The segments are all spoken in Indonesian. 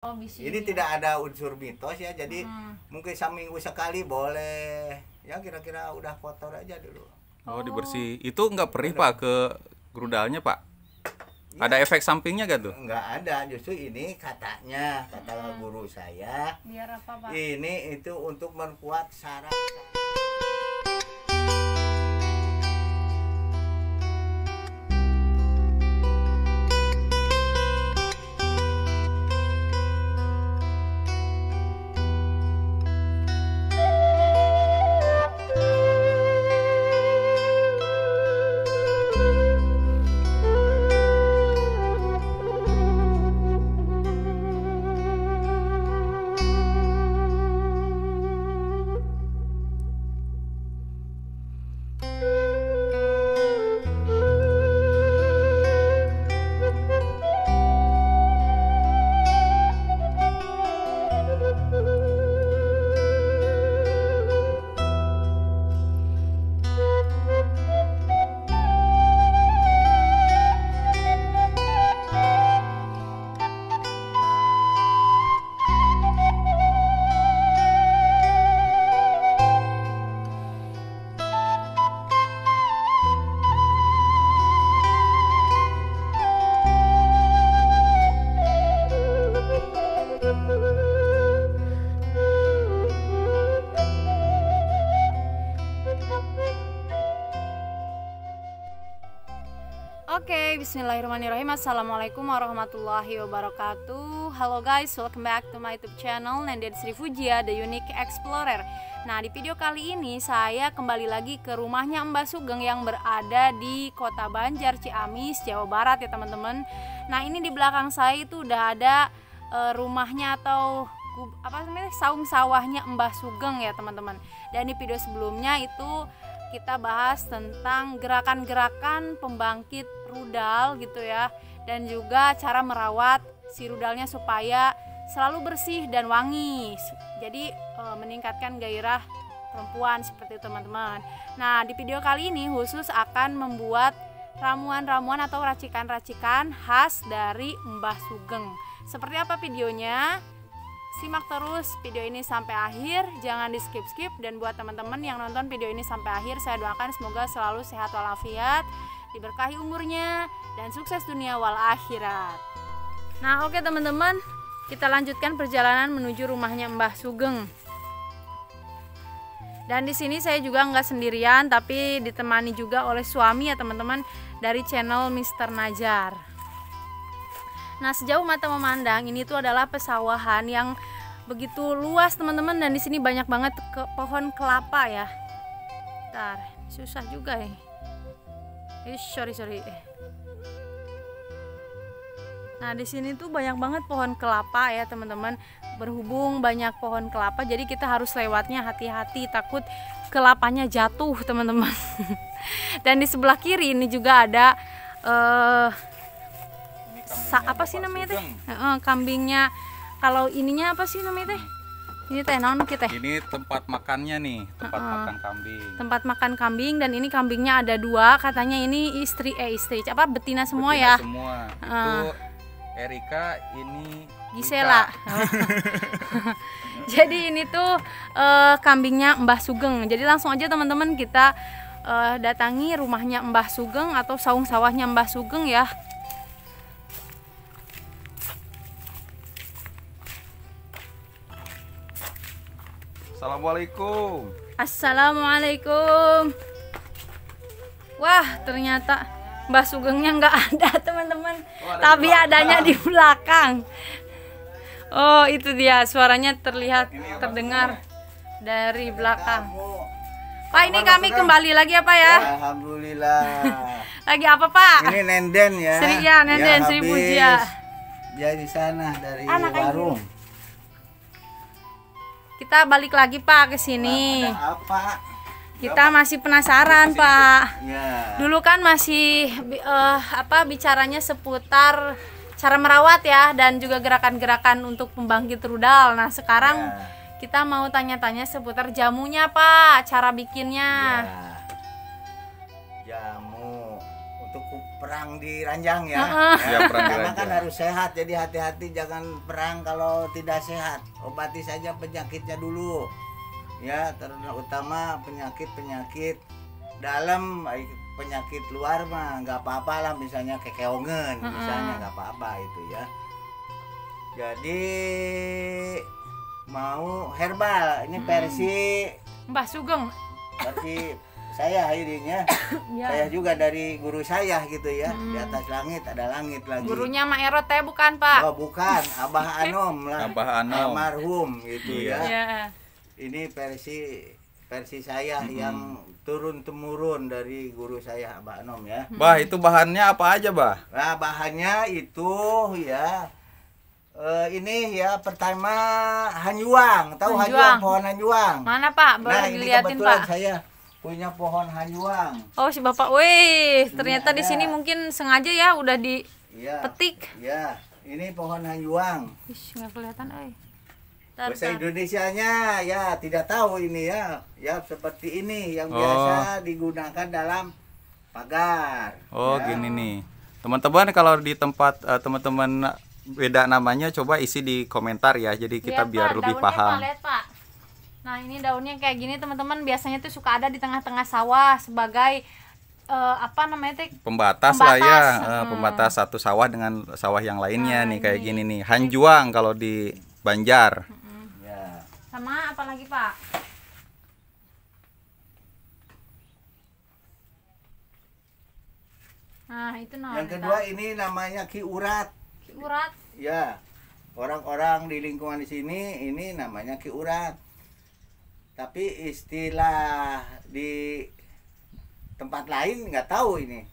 Oh, Jadi tidak ada unsur mitos ya. Jadi hmm. mungkin seminggu sekali boleh. Ya kira-kira udah kotor aja dulu. Oh, oh dibersih. Itu nggak perih Pak ke grudalnya Pak? Ya. Ada efek sampingnya gak tuh? Nggak ada, justru ini katanya, kata hmm. guru saya. Biar apa Pak? Ini itu untuk memperkuat saraf. Bismillahirrahmanirrahim Assalamualaikum warahmatullahi wabarakatuh Halo guys, welcome back to my youtube channel Nenden Sri Fujia, The Unique Explorer Nah di video kali ini saya kembali lagi ke rumahnya Mbak Sugeng Yang berada di kota Banjar, Ciamis, Jawa Barat ya teman-teman Nah ini di belakang saya itu udah ada uh, rumahnya atau apa namanya saung sawahnya Mbah Sugeng ya teman-teman dan di video sebelumnya itu kita bahas tentang gerakan-gerakan pembangkit rudal gitu ya dan juga cara merawat si rudalnya supaya selalu bersih dan wangi. Jadi e, meningkatkan gairah perempuan seperti teman-teman. Nah, di video kali ini khusus akan membuat ramuan-ramuan atau racikan-racikan khas dari Mbah Sugeng. Seperti apa videonya? simak terus video ini sampai akhir, jangan di skip-skip dan buat teman-teman yang nonton video ini sampai akhir saya doakan semoga selalu sehat walafiat, diberkahi umurnya dan sukses dunia wal akhirat. Nah, oke okay, teman-teman, kita lanjutkan perjalanan menuju rumahnya Mbah Sugeng. Dan di sini saya juga nggak sendirian, tapi ditemani juga oleh suami ya teman-teman dari channel Mister Najar. Nah, sejauh mata memandang ini tuh adalah pesawahan yang begitu luas teman-teman dan di sini banyak banget ke pohon kelapa ya. Bentar, susah juga ya. Eh, sorry sorry. Nah, di sini tuh banyak banget pohon kelapa ya, teman-teman. Berhubung banyak pohon kelapa, jadi kita harus lewatnya hati-hati, takut kelapanya jatuh, teman-teman. Dan di sebelah kiri ini juga ada uh, sa apa sih namanya teh e, kambingnya kalau ininya apa sih namanya teh ini teh non kita ini tempat makannya nih tempat e -e. makan kambing tempat makan kambing dan ini kambingnya ada dua katanya ini istri eh istri apa betina semua betina ya semua -e. itu Erika ini Gisela. Jadi ini tuh e, kambingnya Mbah Sugeng. Jadi langsung aja teman-teman kita uh, datangi rumahnya Mbah Sugeng atau saung sawahnya Mbah Sugeng ya. Assalamualaikum. Assalamualaikum. Wah, ternyata Mbah Sugengnya nggak ada, teman-teman. Oh, Tapi di adanya di belakang. Oh, itu dia suaranya terlihat ini terdengar ini. dari belakang. Pak, ini kami kembali lagi apa ya? ya Alhamdulillah. lagi apa, Pak? Ini nenden ya. Seri ya, nenden ya, Sri puja. Dia di sana dari Anak warung. Aja kita balik lagi Pak ke sini. apa? Kita masih penasaran Pak. Iya. Dulu kan masih uh, apa bicaranya seputar cara merawat ya dan juga gerakan-gerakan untuk pembangkit rudal. Nah sekarang iya. kita mau tanya-tanya seputar jamunya Pak, cara bikinnya. Iya. perang di ranjang ya. Uh-huh. ya iya, perang Karena kan harus sehat, jadi hati-hati jangan perang kalau tidak sehat. Obati saja penyakitnya dulu. Ya, terutama penyakit-penyakit dalam penyakit luar mah nggak apa-apa lah misalnya kekeongan uh-huh. misalnya nggak apa-apa itu ya. Jadi mau herbal ini hmm. versi Mbah Sugeng. Versi saya akhirnya ya. saya juga dari guru saya gitu ya hmm. di atas langit ada langit lagi gurunya Mak Erot teh ya, bukan Pak oh bukan Abah Anom lah Abah Anom almarhum gitu iya. ya, ya. ini versi versi saya hmm. yang turun temurun dari guru saya Abah Anom ya hmm. Bah itu bahannya apa aja Bah nah bahannya itu ya uh, ini ya pertama hanyuang tahu hanyuang. hanyuang pohon hanjuang mana Pak baru nah, kebetulan Pak saya punya pohon hanyuang. Oh si bapak, weh ternyata iya, di sini iya. mungkin sengaja ya udah di ya, petik. Ya, ini pohon hanyuang. Ih, nggak kelihatan, eh. Bahasa nya ya tidak tahu ini ya, ya seperti ini yang oh. biasa digunakan dalam pagar. Oh ya. gini nih, teman-teman kalau di tempat teman eh, teman-teman beda namanya coba isi di komentar ya, jadi kita ya, biar pak, lebih paham. pak. Nah, ini daunnya kayak gini teman-teman, biasanya tuh suka ada di tengah-tengah sawah sebagai uh, apa namanya Tuh? pembatas, pembatas lah ya eh, hmm. pembatas satu sawah dengan sawah yang lainnya nah, nih kayak gini nih hanjuang kalau di Banjar hmm. sama apa lagi pak nah itu namanya yang kedua kita. ini namanya ki urat ki urat ya orang-orang di lingkungan di sini ini namanya ki urat tapi istilah di tempat lain nggak tahu ini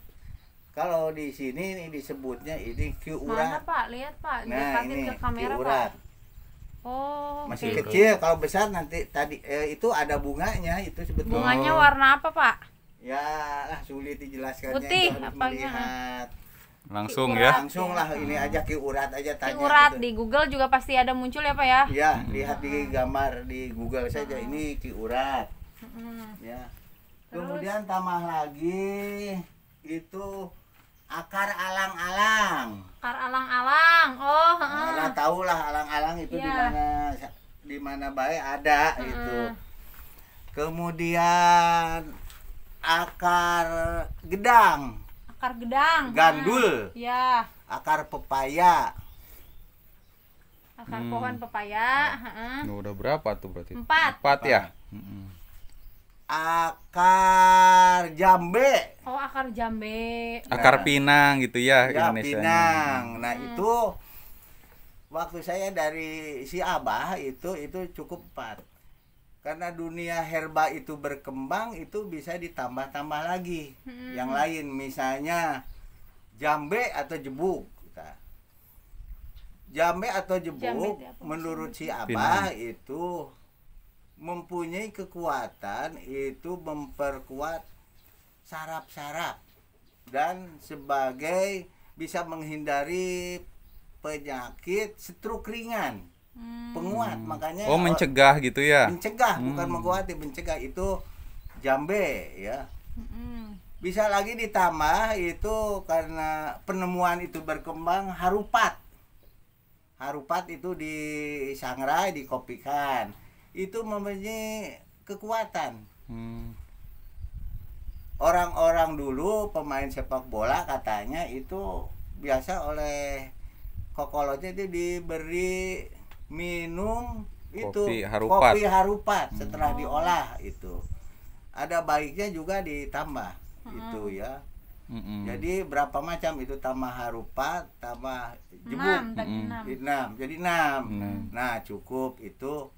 kalau di sini ini disebutnya ini kiurat mana pak lihat pak nah ini ke kamera kiurat. pak oh masih okay. kecil kalau besar nanti tadi eh, itu ada bunganya itu sebetulnya bunganya warna apa pak ya lah sulit dijelaskan putih apa melihat langsung ya langsung lah ini hmm. aja ki urat aja tanya urat gitu. di Google juga pasti ada muncul ya pak ya ya lihat di hmm. gambar di Google saja hmm. ini ki hmm. ya Terus. kemudian tambah lagi itu akar alang-alang akar alang-alang oh nah, uh. tahu lah alang-alang itu yeah. di mana di mana baik ada hmm. itu kemudian akar gedang akar gedang gandul hmm. ya akar pepaya akar hmm. pohon pepaya nah, udah berapa tuh berarti empat empat ya hmm. akar jambe oh akar jambe nah, akar pinang gitu ya, ya Indonesia pinang hmm. nah hmm. itu waktu saya dari si abah itu itu cukup empat karena dunia herba itu berkembang itu bisa ditambah-tambah lagi hmm. yang lain misalnya jambe atau jebuk jambe atau jebuk menurut si abah itu mempunyai kekuatan itu memperkuat sarap-sarap dan sebagai bisa menghindari penyakit stroke ringan hmm. penguat makanya oh mencegah gitu ya mencegah hmm. bukan menguat mencegah itu jambe ya hmm. bisa lagi ditambah itu karena penemuan itu berkembang harupat harupat itu di disangrai dikopikan itu mempunyai kekuatan hmm orang-orang dulu pemain sepak bola katanya itu biasa oleh kokolotnya itu diberi minum itu kopi harupat, kopi harupat setelah hmm. diolah itu ada baiknya juga ditambah hmm. itu ya hmm Jadi berapa macam itu tambah harupat, tambah jebu. enam, hmm enam. 6. Jadi enam hmm Nah, cukup itu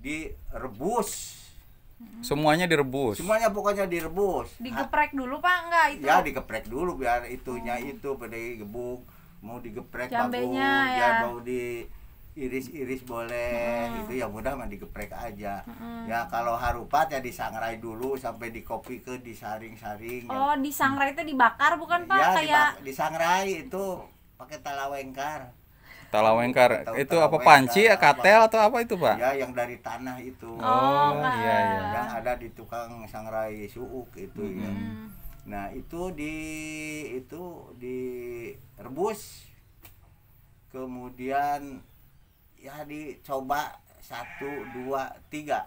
direbus. Hmm. Semuanya direbus. Semuanya pokoknya direbus. Digeprek dulu Pak enggak itu? Ya, digeprek dulu biar itunya oh. itu pada gebuk mau digeprek bagus, ya. biar bau di iris-iris boleh hmm. itu yang mudah mah digeprek aja hmm. ya kalau harupat ya disangrai dulu sampai dikopi ke disaring-saring ya. oh ya. disangrai itu dibakar bukan pak ya, kayak disangrai itu pakai talawengkar talawengkar itu talawengkar, apa panci ya katel atau apa itu pak ya yang dari tanah itu oh, oh iya iya yang ada di tukang sangrai suuk itu hmm. ya nah itu di itu direbus kemudian ya dicoba satu dua tiga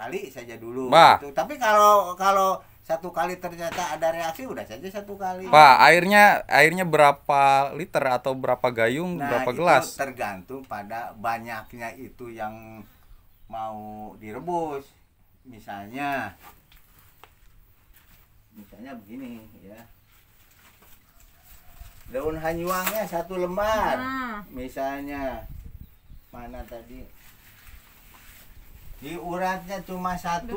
kali saja dulu bah. Gitu. tapi kalau kalau satu kali ternyata ada reaksi udah saja satu kali pak airnya airnya berapa liter atau berapa gayung nah, berapa gelas tergantung pada banyaknya itu yang mau direbus misalnya misalnya begini ya daun hanyuangnya satu lembar nah. misalnya mana tadi di uratnya cuma satu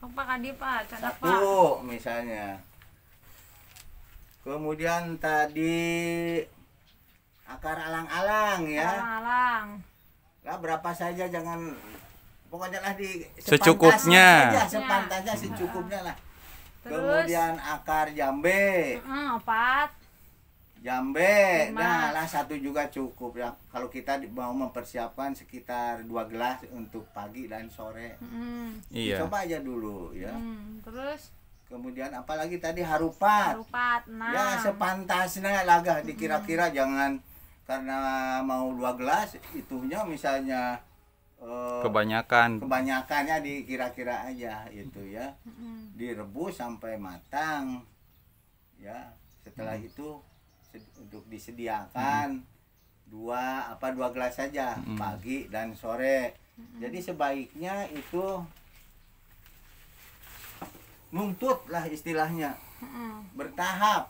apa kadi pak satu misalnya kemudian tadi akar alang-alang ya alang-alang lah berapa saja jangan pokoknya lah di secukupnya aja, iya. sepantasnya secukupnya lah Terus, kemudian akar jambe empat jambe nah lah satu juga cukup ya kalau kita mau mempersiapkan sekitar dua gelas untuk pagi dan sore mm. iya. coba aja dulu ya mm. terus kemudian apalagi tadi harupat harupat nah ya sepantasnya lagah dikira-kira jangan karena mau dua gelas itunya misalnya eh, kebanyakan kebanyakannya dikira-kira aja itu ya direbus sampai matang ya setelah itu untuk disediakan hmm. dua apa dua gelas saja hmm. pagi dan sore hmm. jadi sebaiknya itu nuntut lah istilahnya hmm. bertahap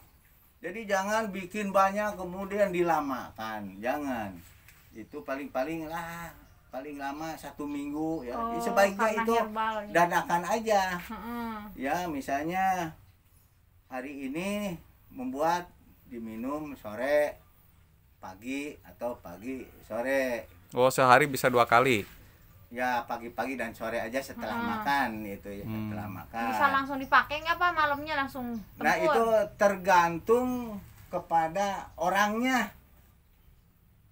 jadi jangan bikin banyak kemudian dilamakan jangan itu paling-paling lah paling lama satu minggu ya oh, sebaiknya itu herbal, ya. dadakan aja hmm. ya misalnya hari ini membuat diminum sore pagi atau pagi sore oh sehari bisa dua kali ya pagi-pagi dan sore aja setelah hmm. makan itu ya hmm. setelah makan bisa langsung dipakai nggak pak malamnya langsung nah, tempur. nah itu tergantung kepada orangnya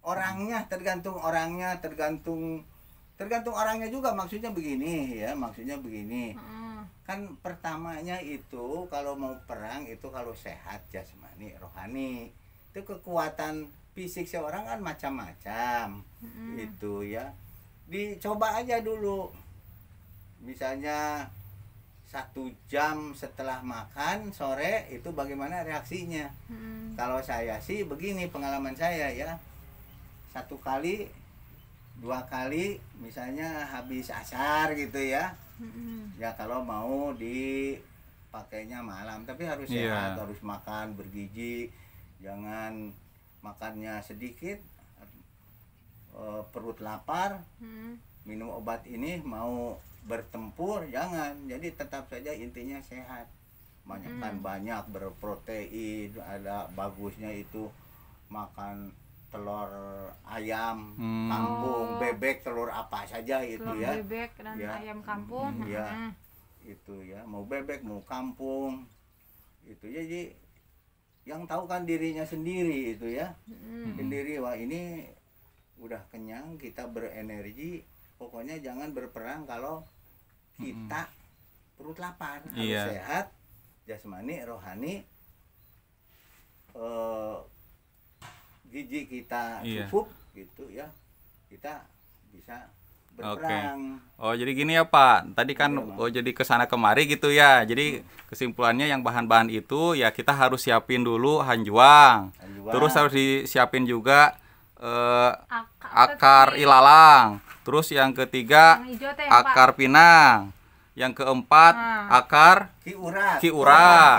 orangnya tergantung orangnya tergantung tergantung orangnya juga maksudnya begini ya maksudnya begini hmm kan pertamanya itu kalau mau perang itu kalau sehat jasmani rohani itu kekuatan fisik seorang kan macam-macam hmm. itu ya dicoba aja dulu misalnya satu jam setelah makan sore itu bagaimana reaksinya hmm. kalau saya sih begini pengalaman saya ya satu kali dua kali misalnya habis asar gitu ya ya kalau mau dipakainya malam tapi harus yeah. sehat harus makan bergizi jangan makannya sedikit eh, perut lapar mm. minum obat ini mau bertempur jangan jadi tetap saja intinya sehat banyakkan hmm. banyak berprotein ada bagusnya itu makan telur ayam hmm. kampung bebek telur apa saja itu telur ya bebek dan ya. ayam kampung hmm, ya hmm. itu ya mau bebek mau kampung itu ya, jadi yang tahu kan dirinya sendiri itu ya hmm. hmm. sendiri wah ini udah kenyang kita berenergi pokoknya jangan berperang kalau kita hmm. perut lapar harus iya. sehat jasmani rohani eh, uh, gigi kita iya. cukup yeah gitu ya kita bisa berperang. Okay. Oh jadi gini ya Pak, tadi kan ya, oh jadi kesana kemari gitu ya. Jadi hmm. kesimpulannya yang bahan-bahan itu ya kita harus siapin dulu hanjuang, hanjuang. terus harus disiapin juga eh, akar, akar ilalang, terus yang ketiga yang hijau, akar pinang yang keempat nah. akar ki urat ki urat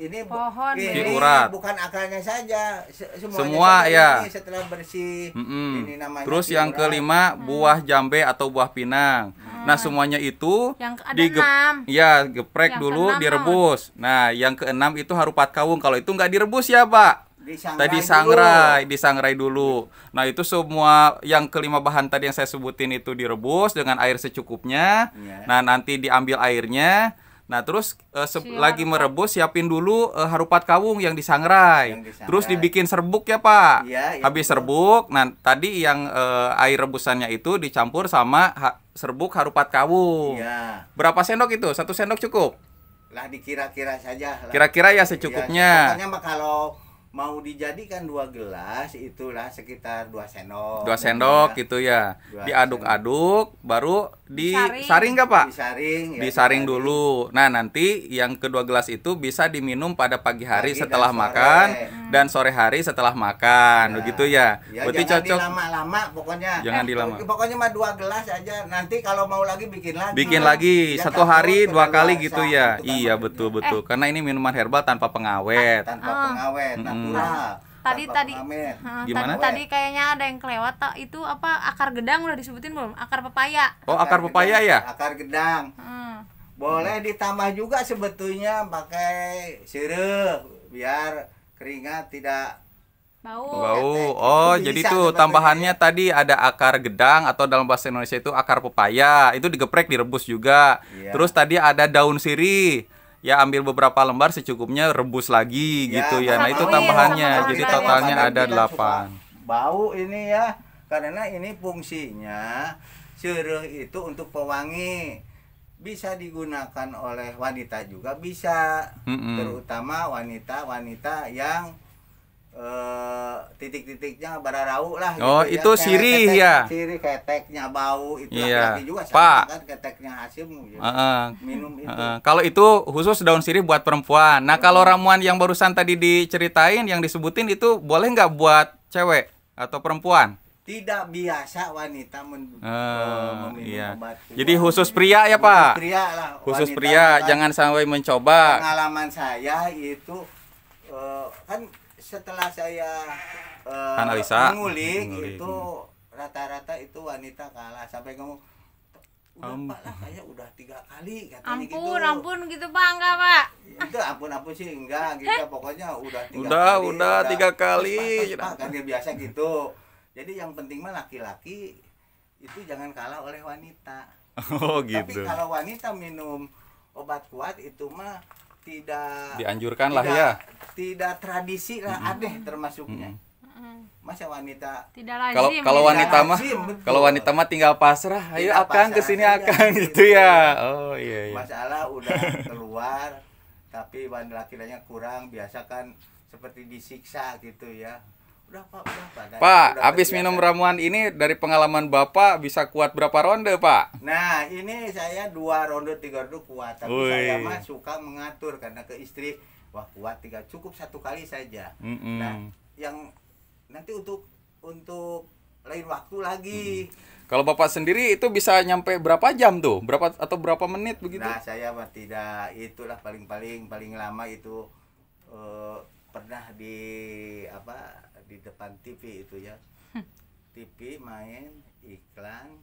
Ini pohon. Ini urat bukan akarnya saja, semuanya semua ya. setelah bersih. Mm -mm. Ini namanya Terus ki yang kelima hmm. buah jambe atau buah pinang. Hmm. Nah, semuanya itu yang ada enam. ya geprek yang dulu direbus. Nah, yang keenam itu harupat kawung. Kalau itu nggak direbus ya, Pak tadi Sangrai dulu. di dulu. Nah itu semua yang kelima bahan tadi yang saya sebutin itu direbus dengan air secukupnya. Yeah. Nah nanti diambil airnya. Nah terus uh, Siap, lagi merebus siapin dulu uh, harupat kawung yang disangrai. Yang disangrai. Terus dibikin serbuk ya pak. Ya, ya, Habis betul. serbuk, nah tadi yang uh, air rebusannya itu dicampur sama ha serbuk harupat kawung. Ya. Berapa sendok itu? Satu sendok cukup? Lah dikira-kira saja. Kira-kira ya secukupnya. Ya, kalau mau dijadikan dua gelas itulah sekitar dua sendok dua sendok iya. gitu ya diaduk-aduk baru di saring gak pak? Disaring. Ya, disaring saring dulu. Nah nanti yang kedua gelas itu bisa diminum pada pagi hari pagi setelah dan makan hmm. dan sore hari setelah makan, ya. begitu ya. ya Berarti jangan cocok. Jangan dilama-lama, pokoknya. Jangan eh, dilama. Pokoknya mah dua gelas aja. Nanti kalau mau lagi bikin lagi. Bikin hmm. lagi ya, satu hari dua kali luasa, gitu ya. Kan iya betul betul. Eh. Karena ini minuman herbal tanpa pengawet. Tanpa oh. pengawet, natural. Hmm tadi tadi gimana tadi, tadi kayaknya ada yang kelewat tak itu apa akar gedang udah disebutin belum akar pepaya oh akar, akar pepaya gedang, ya akar gedang hmm. boleh ditambah juga sebetulnya pakai sirup biar keringat tidak bau bau oh itu jadi tuh tambahannya ya. tadi ada akar gedang atau dalam bahasa Indonesia itu akar pepaya itu digeprek direbus juga iya. terus tadi ada daun sirih ya ambil beberapa lembar secukupnya rebus lagi ya, gitu ya. Nah, itu tambahannya. ya, Jadi totalnya ada 8. Bau ini ya. Karena ini fungsinya sirih itu untuk pewangi. Bisa digunakan oleh wanita juga bisa, mm -mm. terutama wanita-wanita yang Eh, titik-titiknya rau lah gitu oh ya. itu Kere sirih ketek, ya sirih keteknya bau itu iya. laki juga sama Pak. kan keteknya hasim gitu. uh -uh. minum itu uh -uh. kalau itu khusus daun sirih buat perempuan nah kalau iya. ramuan yang barusan tadi diceritain yang disebutin itu boleh nggak buat cewek atau perempuan tidak biasa wanita men, uh, meminum iya. obat. Jadi khusus pria ya pak? Khusus pria lah. Khusus pria, kan jangan sampai mencoba. Pengalaman saya itu uh, kan setelah saya uh, analisa mengulik, itu hmm. rata-rata itu wanita kalah sampai kamu udah um. pak lah kayak udah tiga kali katanya ampun, gitu ampun gitu pak enggak pak itu ya ampun ampun sih enggak gitu pokoknya udah tiga udah kali, udah udah tiga kali kan dia ya, biasa gitu jadi yang penting mah laki-laki itu jangan kalah oleh wanita oh gitu tapi kalau wanita minum obat kuat itu mah tidak dianjurkan tidak, lah ya tidak tradisi lah mm -hmm. aneh termasuknya mm -hmm. masa wanita tidak lazim kalau ya. kalau wanita mah kalau wanita mah tinggal pasrah tidak ayo akang kesini akan gitu ya oh iya, iya. masalah udah keluar tapi wanita laki kurang biasa kan seperti disiksa gitu ya berapa berapa pak berapa habis minum minum ramuan ini dari pengalaman bapak bisa kuat berapa ronde pak nah ini saya dua ronde tiga ronde kuat tapi Ui. saya mah suka mengatur karena ke istri wah kuat tiga cukup satu kali saja mm -mm. nah yang nanti untuk untuk lain waktu lagi mm. Kalau bapak sendiri itu bisa nyampe berapa jam tuh, berapa atau berapa menit begitu? Nah saya mah tidak, itulah paling-paling paling lama itu uh, pernah di apa di depan TV itu ya hmm. TV main iklan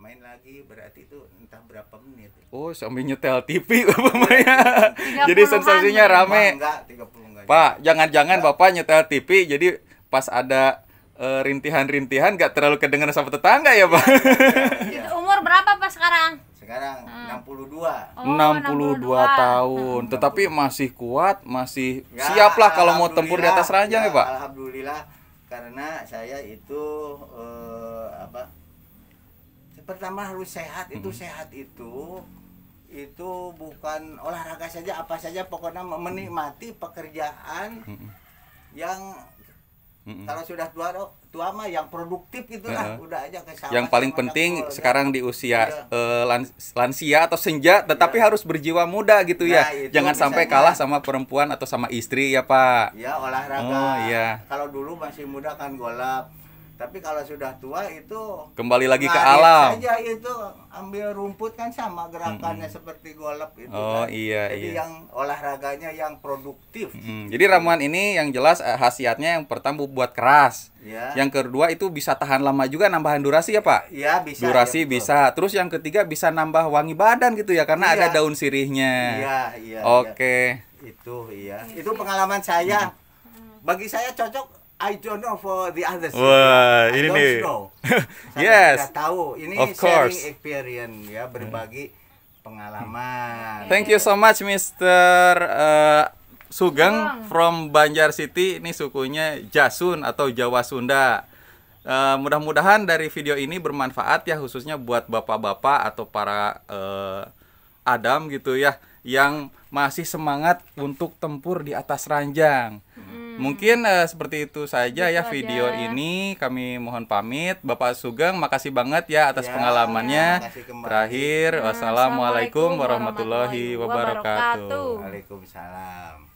main lagi berarti itu entah berapa menit oh sambil nyetel TV iya, jadi sensasinya rame enggak, enggak, pak jangan-jangan bapak nyetel TV jadi pas ada eh, rintihan-rintihan uh, gak terlalu kedengeran sama tetangga ya pak ya, ya. umur berapa pak sekarang sekarang hmm. 62. Oh, 62 tahun, hmm. tetapi masih kuat, masih ya, siaplah kalau mau tempur di atas ranjang ya, ya Pak. Alhamdulillah karena saya itu eh, apa? Pertama harus sehat, hmm. itu sehat itu itu bukan olahraga saja apa saja pokoknya menikmati pekerjaan hmm. yang mm Kalau sudah tua tua mah yang produktif gitu lah, uh-huh. udah aja kesalahan. Yang paling penting sekarang di usia yeah. Iya. uh, lansia atau senja tetapi yeah. harus berjiwa muda gitu ya. nah, ya. Jangan misalnya, sampai kalah sama perempuan atau sama istri ya, Pak. Ya, olahraga. Oh, iya. Kalau dulu masih muda kan golap tapi kalau sudah tua itu kembali lagi ke alam aja itu ambil rumput kan sama gerakannya mm -hmm. seperti golep itu oh kan. iya jadi iya. yang olahraganya yang produktif mm -hmm. jadi ramuan ini yang jelas khasiatnya eh, yang pertama buat keras ya. yang kedua itu bisa tahan lama juga nambahan durasi ya pak yeah, bisa durasi ya, bisa terus yang ketiga bisa nambah wangi badan gitu ya karena yeah. ada iya. daun sirihnya iya iya, iya. oke okay. Yeah. itu iya itu pengalaman saya bagi saya cocok I don't know for the others. Wah, ini nih. yes. Tidak tahu. Ini of course. sharing experience ya, berbagi hmm. pengalaman. Thank you so much, Mister. Uh, Sugeng from Banjar City ini sukunya Jasun atau Jawa Sunda. Uh, mudah-mudahan dari video ini bermanfaat ya khususnya buat bapak-bapak atau para uh, Adam gitu ya yang masih semangat untuk tempur di atas ranjang. Mungkin uh, seperti itu saja ya gitu video ini kami mohon pamit. Bapak Sugeng makasih banget ya atas ya, pengalamannya. Terakhir hmm, wassalamualaikum warahmatullahi wabarakatuh. Waalaikumsalam.